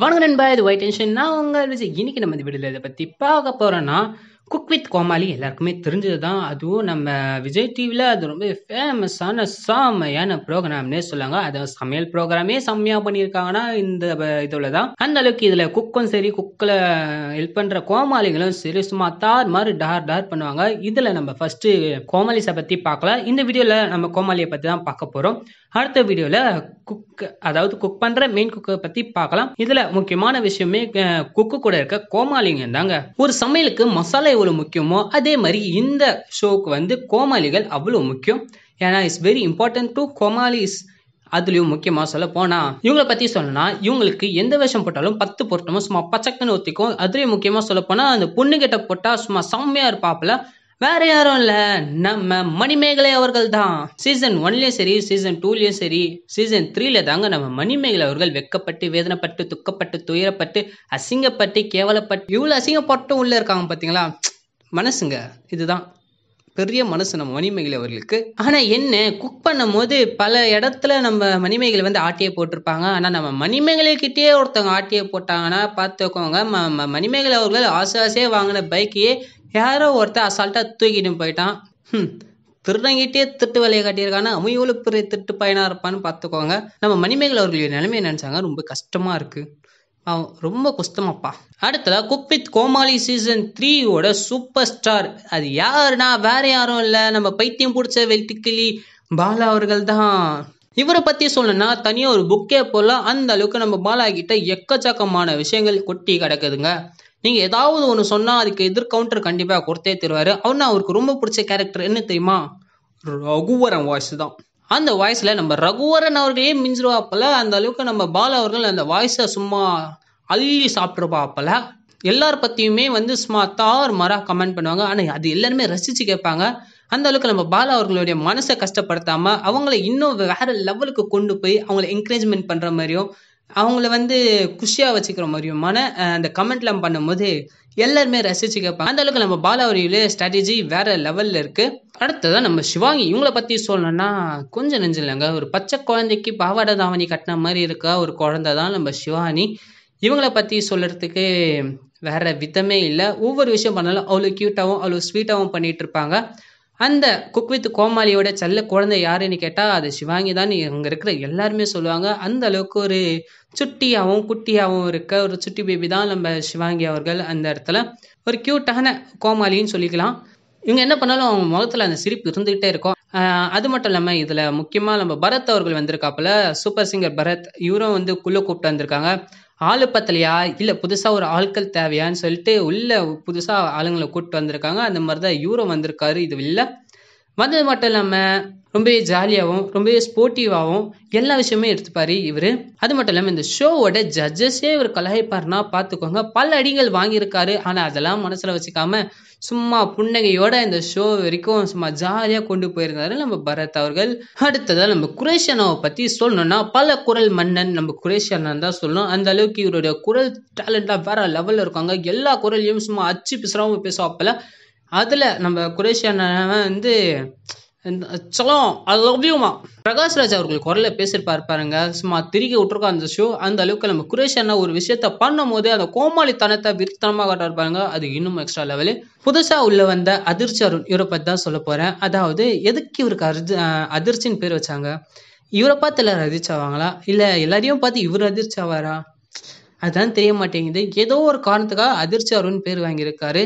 வணக்கம் நண்பா இது ஒயிட் டென்ஷன் நான் உங்கள் விஜய் இன்னைக்கு நம்ம இந்த வீடியோவில் இதை பற்றி பார்க்க போகிறோன்னா குக் வித் கோமாளி எல்லாருக்குமே தெரிஞ்சது தான் அதுவும் நம்ம விஜய் டிவியில் அது ரொம்ப ஃபேமஸான சாமையான ப்ரோக்ராம்னே சொல்லுவாங்க அதை சமையல் ப்ரோக்ராமே செம்மையாக பண்ணியிருக்காங்கன்னா இந்த இதில் தான் அந்த அளவுக்கு இதில் குக்கும் சரி குக்கில் ஹெல்ப் பண்ணுற கோமாளிகளும் சரி சும்மா தார் மாதிரி டார் டார் பண்ணுவாங்க இதில் நம்ம ஃபஸ்ட்டு கோமாளிஸை பற்றி பார்க்கலாம் இந்த வீடியோவில் நம்ம கோமாளியை பற்றி தான் பார்க்க போகிறோம் அடுத்த வீடியோவில் குக் அதாவது குக் பண்ணுற மெயின் குக்கை பற்றி பார்க்கலாம் இதில் முக்கியமான விஷயமே குக்கு கூட இருக்க கோமாளிங்க தாங்க ஒரு சமையலுக்கு மசாலா எவ்வளோ முக்கியமோ அதே மாதிரி இந்த ஷோக்கு வந்து கோமாளிகள் அவ்வளோ முக்கியம் ஏன்னா இட்ஸ் வெரி இம்பார்ட்டன்ட் டு கோமாலிஸ் அதுலேயும் முக்கியமாக சொல்ல போனால் இவங்களை பற்றி சொல்லணும்னா இவங்களுக்கு எந்த வேஷம் போட்டாலும் பத்து பொருட்டமும் சும்மா பச்சக்கன்னு ஒத்திக்கும் அதுலேயும் முக்கியமாக சொல்ல போனால் அந்த பொண்ணுகிட்ட போட்டால் சும்மா செம்மையாக இருப்பாப்பில் வேற யாரும் இல்லை நம்ம மணிமேகலை அவர்கள் தான் சீசன் ஒன்லயும் சரி சீசன் டூலேயும் சரி சீசன் த்ரீல தாங்க நம்ம மணிமேகலை அவர்கள் வெக்கப்பட்டு வேதனைப்பட்டு துக்கப்பட்டு துயரப்பட்டு அசிங்கப்பட்டு கேவலப்பட்டு இவ்வளோ அசிங்கப்பட்டும் உள்ளே இருக்காங்க பார்த்தீங்களா மனசுங்க இதுதான் பெரிய மனசு நம்ம மணிமேகலை அவர்களுக்கு ஆனால் என்ன குக் பண்ணும் போது பல இடத்துல நம்ம மணிமேகலை வந்து ஆட்டியை போட்டிருப்பாங்க ஆனால் நம்ம மணிமேகலை கிட்டேயே ஒருத்தவங்க ஆட்டியை போட்டாங்கன்னா பார்த்துக்கோங்க ம மணிமேகலை அவர்கள் ஆசை ஆசையே வாங்கின பைக்கையே யாரோ ஒருத்தர் அசால்ட்டாக தூக்கிட்டு போயிட்டான் ம் திருடங்கிட்டே திட்டு வேலையை காட்டியிருக்கானா அவன் பெரிய திட்டு பையனாக இருப்பான்னு பார்த்துக்கோங்க நம்ம மணிமேகல் அவர்களுடைய நிலைமை நினச்சாங்க ரொம்ப கஷ்டமாக இருக்குது அவன் ரொம்ப குஸ்தமாப்பா அடுத்தது குக்வித் கோமாளி சீசன் த்ரீயோட சூப்பர் ஸ்டார் அது யாருன்னா வேற யாரும் இல்லை நம்ம பைத்தியம் பிடிச்ச வெட்டிக்கிளி பாலா அவர்கள் தான் இவரை பற்றி சொல்லணும்னா தனியாக ஒரு புக்கே போல அந்த அளவுக்கு நம்ம பாலா கிட்ட எக்கச்சக்கமான விஷயங்கள் கொட்டி கிடக்குதுங்க நீங்கள் ஏதாவது ஒன்று சொன்னால் அதுக்கு எதிர் கவுண்டர் கண்டிப்பாக கொடுத்தே தருவார் அவனா அவருக்கு ரொம்ப பிடிச்ச கேரக்டர் என்ன தெரியுமா ரகுவரன் வாய்ஸ் தான் அந்த வாய்ஸில் நம்ம ரகுவரன் அவர்களே மிஞ்சிருவாப்பில் அந்த அளவுக்கு நம்ம பால அவர்கள் அந்த வாய்ஸை சும்மா அள்ளி சாப்பிட்ருப்பாப்பில் எல்லார் பற்றியுமே வந்து சும்மா தார் மரா கமெண்ட் பண்ணுவாங்க ஆனால் அது எல்லாருமே ரசித்து கேட்பாங்க அந்த அளவுக்கு நம்ம பாலா அவர்களுடைய மனசை கஷ்டப்படுத்தாமல் அவங்கள இன்னும் வேறு லெவலுக்கு கொண்டு போய் அவங்கள என்கரேஜ்மெண்ட் பண்ணுற மாதிரியும் அவங்கள வந்து குஷியாக வச்சுக்கிற மாதிரியும் மன அந்த கமெண்ட்லாம் பண்ணும்போது எல்லாருமே ரசிச்சு கேட்பாங்க அந்த அளவுக்கு நம்ம பாலாவரியில ஸ்ட்ராட்டஜி வேற லெவல்ல இருக்கு அடுத்ததான் நம்ம சிவாங்கி இவங்கள பத்தி சொல்லணும்னா கொஞ்சம் நெஞ்சில்லைங்க ஒரு பச்சை குழந்தைக்கு பாவாடை தாவணி கட்டின மாதிரி இருக்கா ஒரு குழந்தை தான் நம்ம சிவானி இவங்கள பற்றி சொல்றதுக்கு வேற விதமே இல்லை ஒவ்வொரு விஷயம் பண்ணாலும் அவ்வளோ க்யூட்டாகவும் அவ்வளோ ஸ்வீட்டாகவும் பண்ணிகிட்டு இருப்பாங்க அந்த குக் வித் கோமாளியோட செல்ல குழந்தை யாருன்னு கேட்டால் அது சிவாங்கி தான் அங்கே இருக்கிற எல்லாருமே சொல்லுவாங்க அந்த அளவுக்கு ஒரு சுட்டியாகவும் குட்டியாகவும் இருக்க ஒரு சுட்டி பேபி தான் நம்ம சிவாங்கி அவர்கள் அந்த இடத்துல ஒரு க்யூட்டான கோமாளின்னு சொல்லிக்கலாம் இவங்க என்ன பண்ணாலும் அவங்க முகத்தில் அந்த சிரிப்பு இருந்துகிட்டே இருக்கும் அது மட்டும் இல்லாமல் இதில் முக்கியமாக நம்ம பரத் அவர்கள் வந்திருக்காப்புல சூப்பர் சிங்கர் பரத் இவரும் வந்து குள்ளே கூப்பிட்டு வந்திருக்காங்க ஆள் பத்தலையா இல்லை புதுசாக ஒரு ஆட்கள் தேவையான்னு சொல்லிட்டு உள்ள புதுசாக ஆளுங்களை கூப்பிட்டு வந்திருக்காங்க அந்த மாதிரி தான் யூரோ வந்திருக்காரு இது இல்லை வந்தது மட்டும் இல்லாமல் ரொம்பவே ஜாலியாகவும் ரொம்பவே ஸ்போர்ட்டிவாகவும் எல்லா விஷயமும் எடுத்துப்பார் இவர் அது மட்டும் இல்லாமல் இந்த ஷோவோட ஜட்ஜஸே இவர் கலகைப்பார்னா பார்த்துக்கோங்க பல அடிகள் வாங்கியிருக்காரு ஆனால் அதெல்லாம் மனசில் வச்சுக்காம சும்மா புன்னகையோட இந்த ஷோ வரைக்கும் சும்மா ஜாலியாக கொண்டு போயிருந்தாரு நம்ம பரத் அவர்கள் அடுத்ததாக நம்ம குரேஷியனாவை பற்றி சொல்லணும்னா பல குரல் மன்னன் நம்ம குரேஷியனான் தான் சொல்லணும் அந்த அளவுக்கு இவருடைய குரல் டேலண்டாக வேற லெவலில் இருக்காங்க எல்லா குரல்லையும் சும்மா அச்சு பிசுறாமல் பேசுவாப்பில் அதில் நம்ம குரேஷியான வந்து சலம் ஐ லவ் யூமா பிரகாஷ்ராஜ் அவர்கள் குரலில் பேசியிருப்பார் பாருங்க சும்மா திருக்கி விட்டுருக்கோம் அந்த ஷோ அந்த அளவுக்கு நம்ம குரேஷ் ஒரு விஷயத்த பண்ணும் போது அந்த கோமாளித்தனத்தை விருத்தனமாக பாருங்க அது இன்னும் எக்ஸ்ட்ரா லெவலு புதுசாக உள்ள வந்த அதிர்ச்சி அருண் இவரை பற்றி தான் சொல்ல போகிறேன் அதாவது எதுக்கு இவருக்கு அர்ஜி அதிர்ச்சின்னு பேர் வச்சாங்க இவரை பார்த்து எல்லாரும் அதிர்ச்சி ஆவாங்களா இல்லை எல்லாரையும் பார்த்து இவர் அதிர்ச்சி ஆவாரா அதுதான் தெரிய மாட்டேங்குது ஏதோ ஒரு காரணத்துக்காக அதிர்ச்சி அருண் பேர் வாங்கியிருக்காரு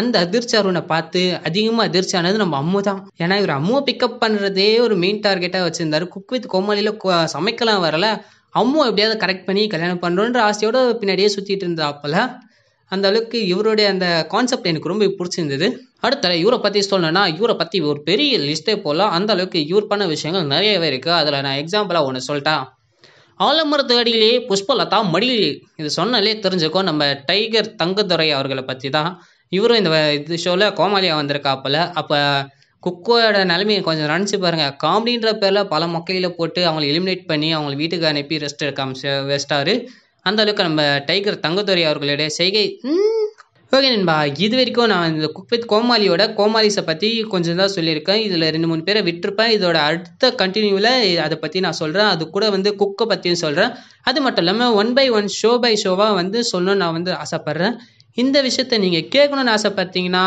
அந்த அதிர்ச்சி அருணை பார்த்து அதிகமாக அதிர்ச்சி ஆனது நம்ம அம்மு தான் ஏன்னா இவர் அம்முவை பிக்கப் பண்ணுறதே ஒரு மெயின் டார்கெட்டாக வச்சுருந்தாரு குக் வித் கோமாளியில் சமைக்கலாம் வரல அம்மு எப்படியாவது கரெக்ட் பண்ணி கல்யாணம் பண்ணுறோன்ற ஆசையோடு பின்னாடியே சுற்றிட்டு அப்பல அந்த அளவுக்கு இவருடைய அந்த கான்செப்ட் எனக்கு ரொம்ப பிடிச்சிருந்தது அடுத்த இவரை பற்றி சொல்லணும்னா இவரை பற்றி ஒரு பெரிய லிஸ்ட்டே போகலாம் அந்த அளவுக்கு இவர் பண்ண விஷயங்கள் நிறையவே இருக்குது அதில் நான் எக்ஸாம்பிளாக ஒன்று சொல்லிட்டேன் ஆலமரத்து அடியிலேயே புஷ்பலதா மடியிலே இது சொன்னாலே தெரிஞ்சுக்கோ நம்ம டைகர் தங்கதுரை அவர்களை பற்றி தான் இவரும் இந்த இது ஷோவில் கோமாளியாக வந்திருக்காப்பில் அப்போ குக்கோட நிலைமையை கொஞ்சம் நினச்சி பாருங்கள் காமெடின்ற பேரில் பல மொக்கையில் போட்டு அவங்களை எலிமினேட் பண்ணி அவங்களை வீட்டுக்கு அனுப்பி ரெஸ்ட் எடுக்காம வெஸ்டாரு அந்த அளவுக்கு நம்ம டைகர் தங்கத்துறை அவர்களுடைய செய்கை ஓகே நண்பா இது வரைக்கும் நான் இந்த குக் வித் கோமாளியோட கோமாலிஸை பற்றி கொஞ்சம் தான் சொல்லியிருக்கேன் இதில் ரெண்டு மூணு பேரை விட்டுருப்பேன் இதோட அடுத்த கண்டினியூவில் அதை பற்றி நான் சொல்கிறேன் அது கூட வந்து குக்கை பற்றியும் சொல்கிறேன் அது மட்டும் இல்லாமல் one by one show by ஷோவாக வந்து சொல்லணும்னு நான் வந்து ஆசைப்பட்றேன் இந்த விஷயத்த நீங்கள் கேட்கணுன்னு ஆசைப்பட்டீங்கன்னா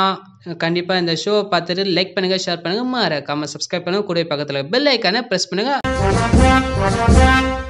கண்டிப்பாக இந்த ஷோவை பார்த்துட்டு லைக் பண்ணுங்கள் ஷேர் பண்ணுங்கள் மறக்காமல் சப்ஸ்கிரைப் பண்ணுங்கள் கூட பக்கத்தில் பெல் ஐக்கானை ப்ரெஸ் பண்ணுங்கள்